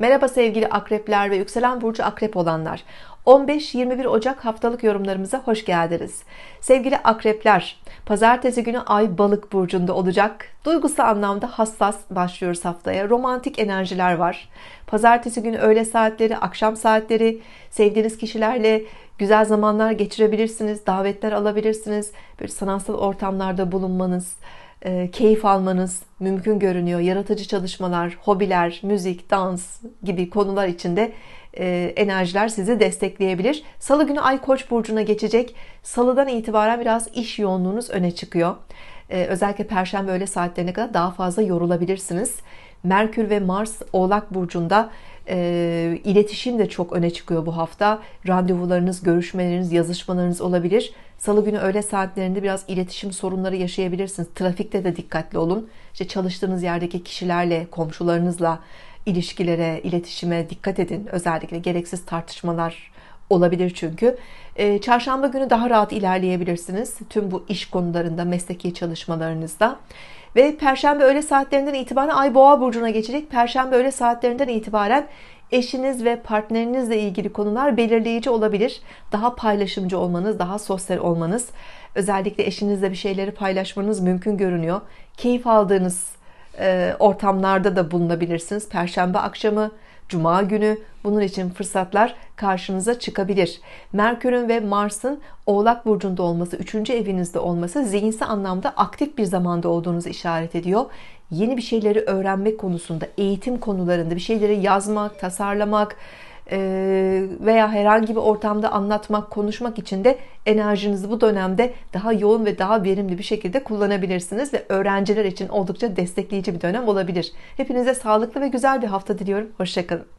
Merhaba sevgili akrepler ve yükselen burcu akrep olanlar. 15-21 Ocak haftalık yorumlarımıza hoş geldiniz. Sevgili akrepler, pazartesi günü ay balık burcunda olacak. Duygusal anlamda hassas başlıyoruz haftaya. Romantik enerjiler var. Pazartesi günü öğle saatleri, akşam saatleri sevdiğiniz kişilerle güzel zamanlar geçirebilirsiniz. Davetler alabilirsiniz. Böyle sanatsal ortamlarda bulunmanız, e, keyif almanız mümkün görünüyor. Yaratıcı çalışmalar, hobiler, müzik, dans gibi konular içinde e, enerjiler sizi destekleyebilir. Salı günü Ay Koç burcuna geçecek. Salıdan itibaren biraz iş yoğunluğunuz öne çıkıyor. E, özellikle perşembe öğle saatlerine kadar daha fazla yorulabilirsiniz. Merkür ve Mars Oğlak burcunda e, iletişim de çok öne çıkıyor bu hafta. Randevularınız, görüşmeleriniz, yazışmalarınız olabilir. Salı günü öğle saatlerinde biraz iletişim sorunları yaşayabilirsiniz. Trafikte de dikkatli olun. İşte çalıştığınız yerdeki kişilerle, komşularınızla ilişkilere, iletişime dikkat edin. Özellikle gereksiz tartışmalar olabilir çünkü. E, çarşamba günü daha rahat ilerleyebilirsiniz. Tüm bu iş konularında, mesleki çalışmalarınızda. Ve perşembe öğle saatlerinden itibaren Ay Boğa burcuna geçecek. Perşembe öğle saatlerinden itibaren eşiniz ve partnerinizle ilgili konular belirleyici olabilir. Daha paylaşımcı olmanız, daha sosyal olmanız, özellikle eşinizle bir şeyleri paylaşmanız mümkün görünüyor. Keyif aldığınız ortamlarda da bulunabilirsiniz. Perşembe akşamı Cuma günü bunun için fırsatlar karşınıza çıkabilir. Merkür'ün ve Mars'ın Oğlak burcunda olması, 3. evinizde olması zihinsel anlamda aktif bir zamanda olduğunuzu işaret ediyor. Yeni bir şeyleri öğrenmek konusunda, eğitim konularında bir şeyleri yazmak, tasarlamak, veya herhangi bir ortamda anlatmak, konuşmak için de enerjinizi bu dönemde daha yoğun ve daha verimli bir şekilde kullanabilirsiniz ve öğrenciler için oldukça destekleyici bir dönem olabilir. Hepinize sağlıklı ve güzel bir hafta diliyorum. Hoşçakalın.